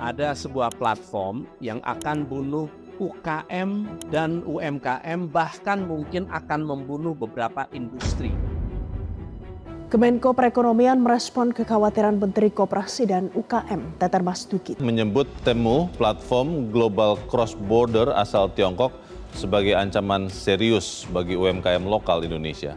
ada sebuah platform yang akan bunuh UKM dan UMKM bahkan mungkin akan membunuh beberapa industri. Kemenko Perekonomian merespon kekhawatiran Menteri Koperasi dan UKM Teter Mas Duki. Menyebut temu platform global cross border asal Tiongkok sebagai ancaman serius bagi UMKM lokal Indonesia.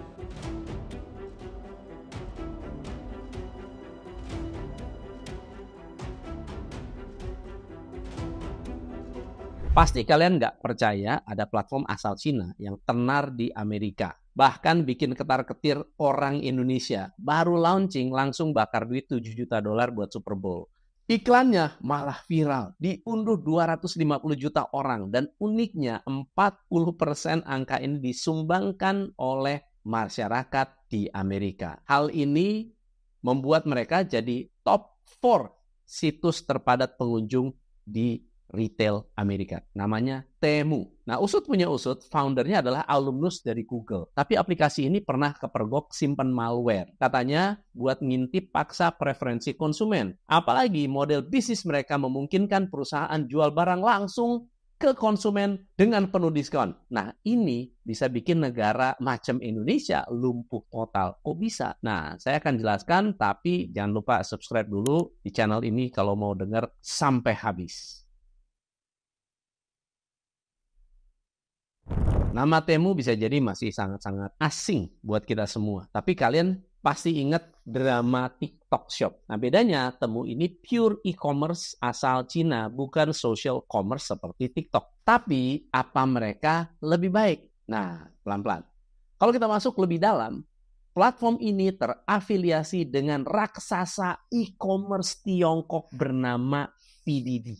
Pasti kalian nggak percaya ada platform asal Cina yang tenar di Amerika. Bahkan bikin ketar-ketir orang Indonesia. Baru launching langsung bakar duit 7 juta dolar buat Super Bowl. Iklannya malah viral, diunduh 250 juta orang. Dan uniknya 40% angka ini disumbangkan oleh masyarakat di Amerika. Hal ini membuat mereka jadi top 4 situs terpadat pengunjung di retail Amerika. Namanya Temu. Nah, Usut punya Usut, foundernya adalah alumnus dari Google. Tapi aplikasi ini pernah kepergok simpan malware. Katanya buat ngintip paksa preferensi konsumen. Apalagi model bisnis mereka memungkinkan perusahaan jual barang langsung ke konsumen dengan penuh diskon. Nah, ini bisa bikin negara macam Indonesia lumpuh total. Kok bisa? Nah, saya akan jelaskan, tapi jangan lupa subscribe dulu di channel ini kalau mau dengar sampai habis. Nama Temu bisa jadi masih sangat-sangat asing buat kita semua. Tapi kalian pasti ingat drama TikTok Shop. Nah bedanya Temu ini pure e-commerce asal Cina, bukan social commerce seperti TikTok. Tapi apa mereka lebih baik? Nah pelan-pelan. Kalau kita masuk lebih dalam, platform ini terafiliasi dengan raksasa e-commerce Tiongkok bernama PDD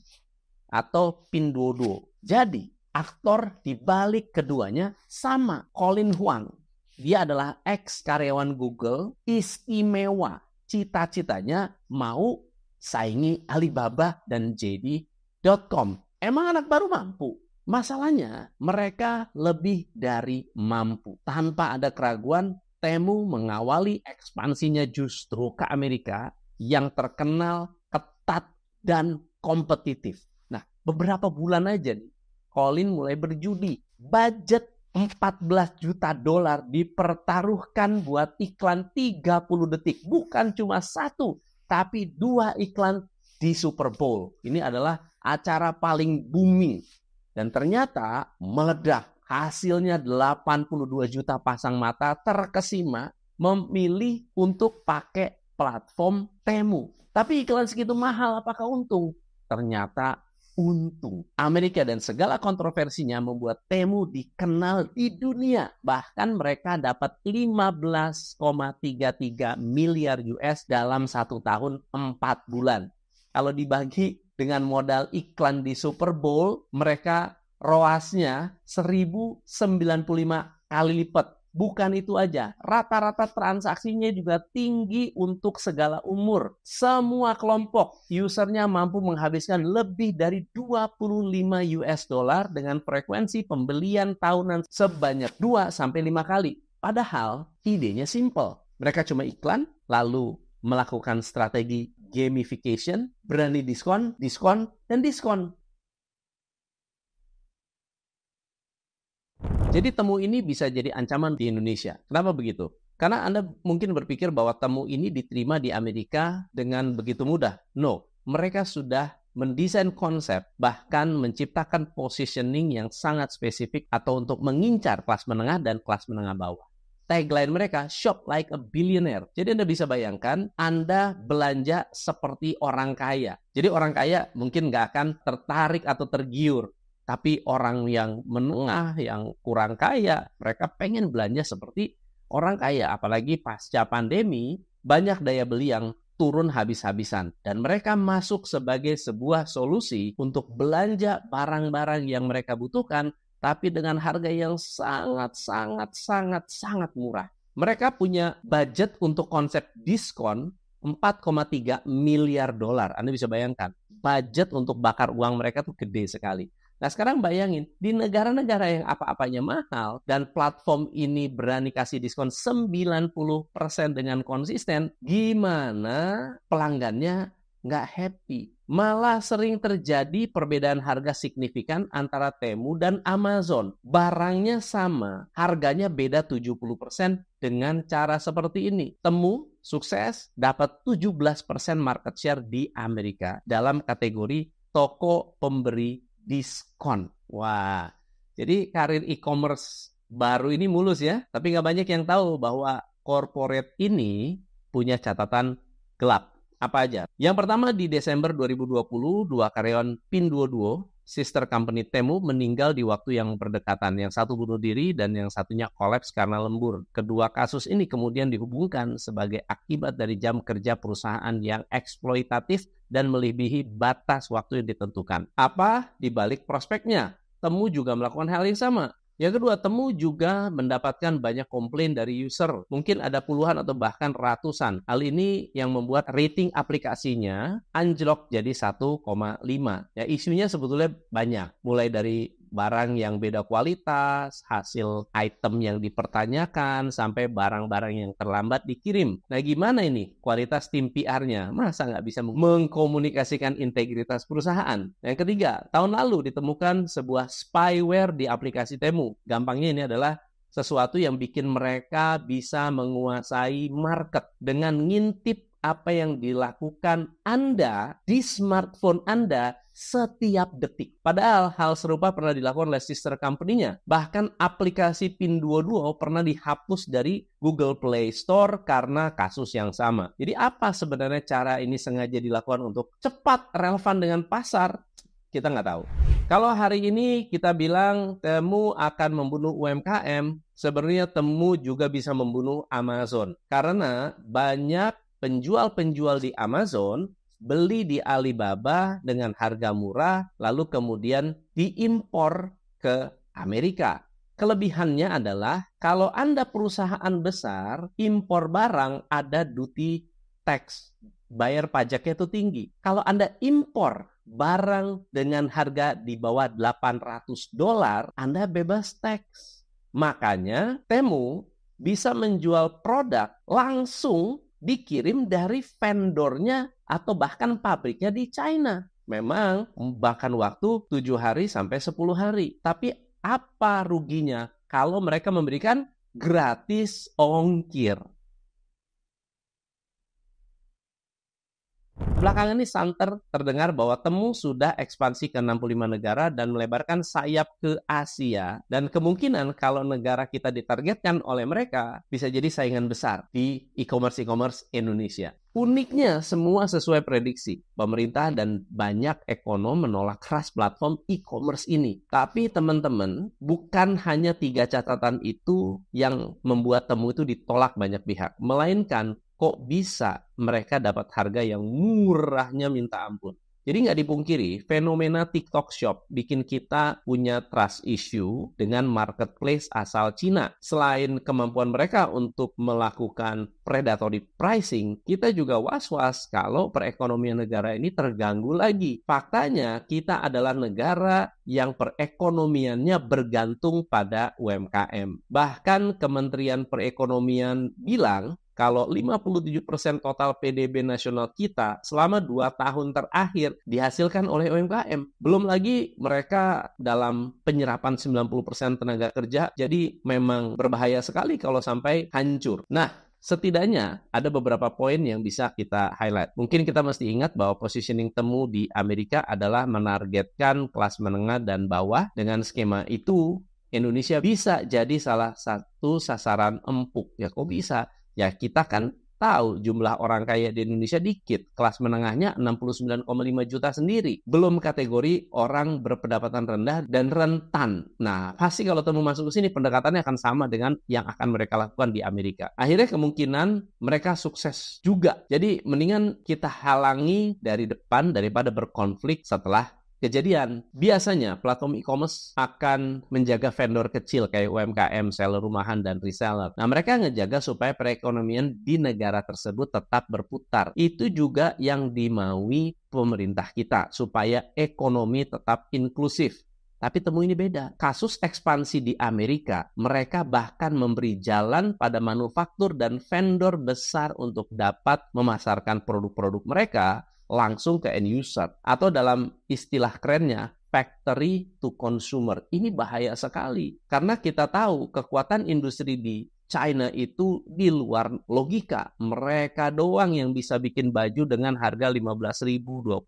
atau Pinduoduo. Jadi aktor di balik keduanya sama Colin Huang. Dia adalah ex karyawan Google, istimewa. Cita-citanya mau saingi Alibaba dan JD.com. Emang anak baru mampu? Masalahnya mereka lebih dari mampu. Tanpa ada keraguan, Temu mengawali ekspansinya justru ke Amerika yang terkenal ketat dan kompetitif. Nah, beberapa bulan aja nih Colin mulai berjudi. Budget 14 juta dolar dipertaruhkan buat iklan 30 detik. Bukan cuma satu, tapi dua iklan di Super Bowl. Ini adalah acara paling booming. Dan ternyata meledak. Hasilnya 82 juta pasang mata terkesima memilih untuk pakai platform Temu. Tapi iklan segitu mahal apakah untung? Ternyata untung. Amerika dan segala kontroversinya membuat Temu dikenal di dunia. Bahkan mereka dapat 15,33 miliar US dalam satu tahun 4 bulan. Kalau dibagi dengan modal iklan di Super Bowl, mereka roasnya 1095 kali lipat Bukan itu aja, rata-rata transaksinya juga tinggi untuk segala umur. Semua kelompok usernya mampu menghabiskan lebih dari 25 US dollar dengan frekuensi pembelian tahunan sebanyak 2 sampai 5 kali. Padahal idenya simple. Mereka cuma iklan lalu melakukan strategi gamification, berani diskon, diskon, dan diskon. Jadi temu ini bisa jadi ancaman di Indonesia. Kenapa begitu? Karena Anda mungkin berpikir bahwa temu ini diterima di Amerika dengan begitu mudah. No, mereka sudah mendesain konsep, bahkan menciptakan positioning yang sangat spesifik atau untuk mengincar kelas menengah dan kelas menengah bawah. Tagline mereka, shop like a billionaire. Jadi Anda bisa bayangkan, Anda belanja seperti orang kaya. Jadi orang kaya mungkin nggak akan tertarik atau tergiur tapi orang yang menengah, yang kurang kaya, mereka pengen belanja seperti orang kaya. Apalagi pasca pandemi, banyak daya beli yang turun habis-habisan. Dan mereka masuk sebagai sebuah solusi untuk belanja barang-barang yang mereka butuhkan, tapi dengan harga yang sangat-sangat-sangat-sangat murah. Mereka punya budget untuk konsep diskon 4,3 miliar dolar. Anda bisa bayangkan, budget untuk bakar uang mereka tuh gede sekali. Nah sekarang bayangin, di negara-negara yang apa-apanya mahal dan platform ini berani kasih diskon 90% dengan konsisten, gimana pelanggannya nggak happy? Malah sering terjadi perbedaan harga signifikan antara Temu dan Amazon. Barangnya sama, harganya beda 70% dengan cara seperti ini. Temu sukses dapat 17% market share di Amerika dalam kategori toko pemberi diskon. Wah, jadi karir e-commerce baru ini mulus ya, tapi nggak banyak yang tahu bahwa corporate ini punya catatan gelap. Apa aja? Yang pertama di Desember 2020, dua karyawan Pin Duo sister company Temu meninggal di waktu yang berdekatan. Yang satu bunuh diri dan yang satunya kolaps karena lembur. Kedua kasus ini kemudian dihubungkan sebagai akibat dari jam kerja perusahaan yang eksploitatif dan melebihi batas waktu yang ditentukan. Apa dibalik prospeknya? Temu juga melakukan hal yang sama. Yang kedua, Temu juga mendapatkan banyak komplain dari user. Mungkin ada puluhan atau bahkan ratusan. Hal ini yang membuat rating aplikasinya anjlok jadi 1,5. Ya, isunya sebetulnya banyak. Mulai dari barang yang beda kualitas, hasil item yang dipertanyakan, sampai barang-barang yang terlambat dikirim. Nah gimana ini kualitas tim PR-nya? Masa nggak bisa mengkomunikasikan integritas perusahaan? Yang ketiga, tahun lalu ditemukan sebuah spyware di aplikasi Temu. Gampangnya ini adalah sesuatu yang bikin mereka bisa menguasai market dengan ngintip apa yang dilakukan Anda di smartphone Anda setiap detik. Padahal hal serupa pernah dilakukan oleh sister company-nya. Bahkan aplikasi Pin22 pernah dihapus dari Google Play Store karena kasus yang sama. Jadi apa sebenarnya cara ini sengaja dilakukan untuk cepat relevan dengan pasar? Kita nggak tahu. Kalau hari ini kita bilang Temu akan membunuh UMKM, sebenarnya Temu juga bisa membunuh Amazon. Karena banyak penjual-penjual di Amazon beli di Alibaba dengan harga murah lalu kemudian diimpor ke Amerika. Kelebihannya adalah kalau Anda perusahaan besar, impor barang ada duty tax, bayar pajaknya itu tinggi. Kalau Anda impor barang dengan harga di bawah 800 dolar, Anda bebas tax. Makanya Temu bisa menjual produk langsung dikirim dari vendornya atau bahkan pabriknya di China. Memang bahkan waktu 7 hari sampai 10 hari. Tapi apa ruginya kalau mereka memberikan gratis ongkir? Belakangan ini santer terdengar bahwa Temu sudah ekspansi ke 65 negara dan melebarkan sayap ke Asia dan kemungkinan kalau negara kita ditargetkan oleh mereka bisa jadi saingan besar di e-commerce e-commerce Indonesia. Uniknya semua sesuai prediksi. Pemerintah dan banyak ekonom menolak keras platform e-commerce ini. Tapi teman-teman, bukan hanya tiga catatan itu yang membuat temu itu ditolak banyak pihak, melainkan kok bisa mereka dapat harga yang murahnya minta ampun. Jadi nggak dipungkiri, fenomena TikTok Shop bikin kita punya trust issue dengan marketplace asal Cina. Selain kemampuan mereka untuk melakukan predatory pricing, kita juga was-was kalau perekonomian negara ini terganggu lagi. Faktanya, kita adalah negara yang perekonomiannya bergantung pada UMKM. Bahkan Kementerian Perekonomian bilang kalau 57% total PDB nasional kita selama dua tahun terakhir dihasilkan oleh UMKM. Belum lagi mereka dalam penyerapan 90% tenaga kerja, jadi memang berbahaya sekali kalau sampai hancur. Nah, setidaknya ada beberapa poin yang bisa kita highlight. Mungkin kita mesti ingat bahwa positioning temu di Amerika adalah menargetkan kelas menengah dan bawah. Dengan skema itu, Indonesia bisa jadi salah satu sasaran empuk. Ya kok bisa? Ya kita kan tahu jumlah orang kaya di Indonesia dikit. Kelas menengahnya 69,5 juta sendiri. Belum kategori orang berpendapatan rendah dan rentan. Nah, pasti kalau temu masuk ke sini pendekatannya akan sama dengan yang akan mereka lakukan di Amerika. Akhirnya kemungkinan mereka sukses juga. Jadi mendingan kita halangi dari depan daripada berkonflik setelah kejadian, biasanya platform e-commerce akan menjaga vendor kecil kayak UMKM, seller rumahan, dan reseller. Nah, mereka ngejaga supaya perekonomian di negara tersebut tetap berputar. Itu juga yang dimaui pemerintah kita, supaya ekonomi tetap inklusif. Tapi temu ini beda. Kasus ekspansi di Amerika, mereka bahkan memberi jalan pada manufaktur dan vendor besar untuk dapat memasarkan produk-produk mereka langsung ke end user atau dalam istilah kerennya factory to consumer. Ini bahaya sekali karena kita tahu kekuatan industri di China itu di luar logika. Mereka doang yang bisa bikin baju dengan harga 15.000, 20.000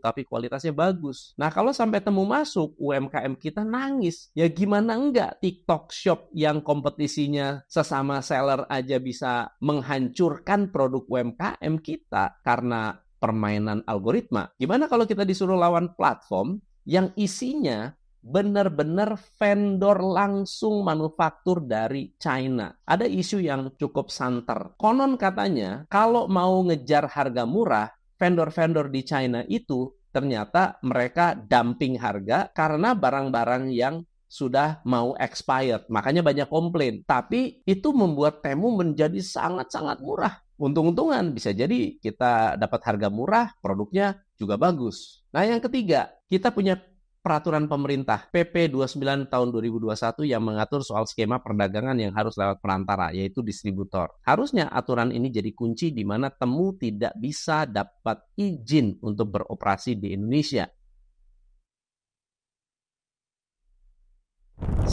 tapi kualitasnya bagus. Nah, kalau sampai temu masuk UMKM kita nangis. Ya gimana enggak TikTok Shop yang kompetisinya sesama seller aja bisa menghancurkan produk UMKM kita karena permainan algoritma. Gimana kalau kita disuruh lawan platform yang isinya benar-benar vendor langsung manufaktur dari China. Ada isu yang cukup santer. Konon katanya kalau mau ngejar harga murah, vendor-vendor di China itu ternyata mereka dumping harga karena barang-barang yang sudah mau expired. Makanya banyak komplain. Tapi itu membuat Temu menjadi sangat-sangat murah untung-untungan. Bisa jadi kita dapat harga murah, produknya juga bagus. Nah, yang ketiga, kita punya peraturan pemerintah PP 29 tahun 2021 yang mengatur soal skema perdagangan yang harus lewat perantara yaitu distributor. Harusnya aturan ini jadi kunci di mana temu tidak bisa dapat izin untuk beroperasi di Indonesia.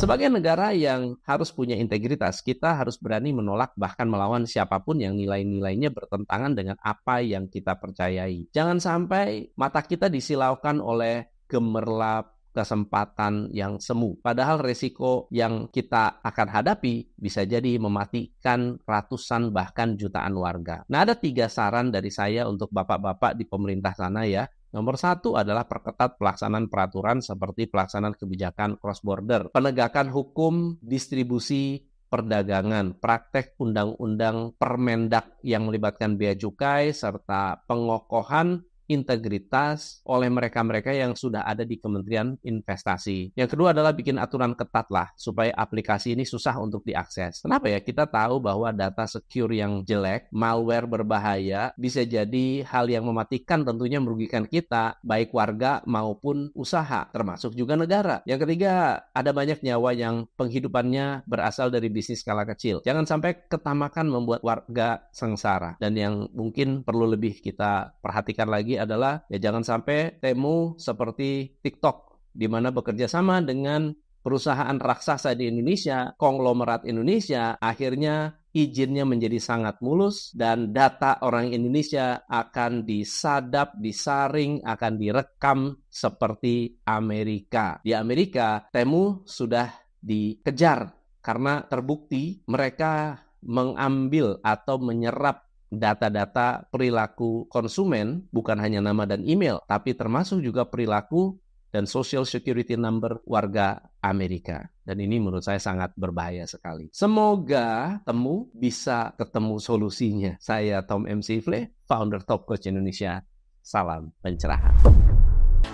Sebagai negara yang harus punya integritas, kita harus berani menolak bahkan melawan siapapun yang nilai-nilainya bertentangan dengan apa yang kita percayai. Jangan sampai mata kita disilaukan oleh gemerlap kesempatan yang semu. Padahal resiko yang kita akan hadapi bisa jadi mematikan ratusan bahkan jutaan warga. Nah ada tiga saran dari saya untuk bapak-bapak di pemerintah sana ya Nomor satu adalah perketat pelaksanaan peraturan seperti pelaksanaan kebijakan cross-border, penegakan hukum, distribusi, perdagangan, praktek undang-undang permendak yang melibatkan bea cukai, serta pengokohan integritas oleh mereka-mereka yang sudah ada di Kementerian Investasi. Yang kedua adalah bikin aturan ketat lah supaya aplikasi ini susah untuk diakses. Kenapa ya? Kita tahu bahwa data secure yang jelek, malware berbahaya bisa jadi hal yang mematikan tentunya merugikan kita baik warga maupun usaha termasuk juga negara. Yang ketiga, ada banyak nyawa yang penghidupannya berasal dari bisnis skala kecil. Jangan sampai ketamakan membuat warga sengsara dan yang mungkin perlu lebih kita perhatikan lagi adalah ya jangan sampai temu seperti TikTok di mana bekerja sama dengan perusahaan raksasa di Indonesia, konglomerat Indonesia, akhirnya izinnya menjadi sangat mulus dan data orang Indonesia akan disadap, disaring, akan direkam seperti Amerika. Di Amerika, Temu sudah dikejar karena terbukti mereka mengambil atau menyerap data-data perilaku konsumen, bukan hanya nama dan email, tapi termasuk juga perilaku dan social security number warga Amerika. Dan ini menurut saya sangat berbahaya sekali. Semoga temu bisa ketemu solusinya. Saya Tom MC Fle, founder Top Coach Indonesia. Salam pencerahan.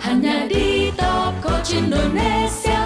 Hanya di Top Coach Indonesia.